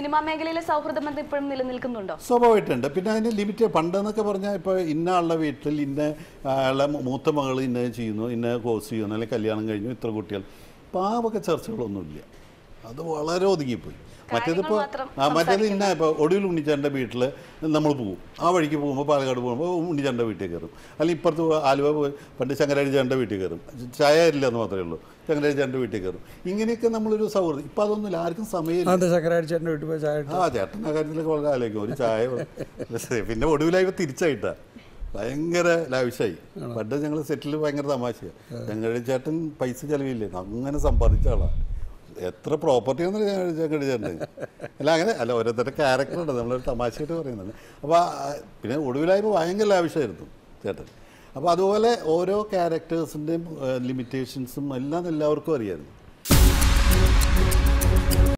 cinema മേഖലയിലെ സൗഹൃദ ബന്ധം ഇപ്പോഴും നിലനിൽക്കുന്നുണ്ടോ സ്വാഭാവികമായിട്ടുണ്ട് പിന്നെ അതിന് ലിമിറ്റ് പണ്ടെന്നൊക്കെ പറഞ്ഞാൽ ഇപ്പോൾ ഇന്ന ആളുടെ വീട്ടിൽ ഇന്ന ആളെ മൂത്ത മകൾ ഇന്ന ചെയ്യുന്നു ഇന്ന കോഴ്സ് ചെയ്യുന്നു അല്ലെങ്കിൽ കല്യാണം കഴിഞ്ഞു ഇത്ര കുട്ടികൾ അപ്പോൾ ആ വക ചർച്ചകളൊന്നുമില്ല അത് വളരെ ഒതുങ്ങിപ്പോയി മറ്റേതിപ്പോ ആ മറ്റേത് ഇന്ന ഇപ്പോൾ ഒടുവിൽ ഉണ്ണിച്ചാൻ്റെ വീട്ടിൽ നമ്മൾ പോകും ആ വഴിക്ക് പോകുമ്പോൾ പാലക്കാട് പോകുമ്പോൾ ഉണ്ണിച്ചാൻ്റെ വീട്ടിൽ കയറും അല്ലെങ്കിൽ ഇപ്പുറത്ത് ആലുവ പോയി പണ്ട് ചങ്ങനാഴ്ചാൻ്റെ വീട്ടിൽ കയറും ചായ എന്ന് മാത്രമേ ഉള്ളൂ ചങ്ങനാഴ്ചാൻ്റെ വീട്ടിൽ കയറും ഇങ്ങനെയൊക്കെ നമ്മളൊരു സൗഹൃദം ഇപ്പം അതൊന്നുമില്ല ആർക്കും സമയമില്ല ചങ്ങനാഴ്ചാൻ്റെ വീട്ടിൽ പോയി ചായ ആ ചേട്ടൻ്റെ കാര്യത്തിലൊക്കെ വളരെ ആലോചിക്കും ഒരു ചായ പിന്നെ ഒടുവിലായി തിരിച്ചായിട്ടാ ഭയങ്കര ലാവിഷായി പണ്ട് ഞങ്ങൾ സെറ്റിൽ ഭയങ്കര തമാശയാണ് ഞങ്ങളുടെ ചേട്ടൻ പൈസ ചെലവില്ലേ അങ്ങനെ സമ്പാദിച്ച ആളാണ് എത്ര പ്രോപ്പർട്ടി ഒന്നും ഞാൻ കഴിച്ചിട്ടുണ്ട് അല്ല അങ്ങനെ അല്ല ഓരോരുത്തരുടെ ക്യാരക്ടറുണ്ട് നമ്മളൊരു തമാശയായിട്ട് പറയുന്നുണ്ട് അപ്പോൾ പിന്നെ ഒടുവിലായ്മ ഭയങ്കര ആവശ്യമായിരുന്നു ചേട്ടൻ അപ്പോൾ അതുപോലെ ഓരോ ക്യാരക്ടേഴ്സിൻ്റെയും ലിമിറ്റേഷൻസും എല്ലാം എല്ലാവർക്കും അറിയായിരുന്നു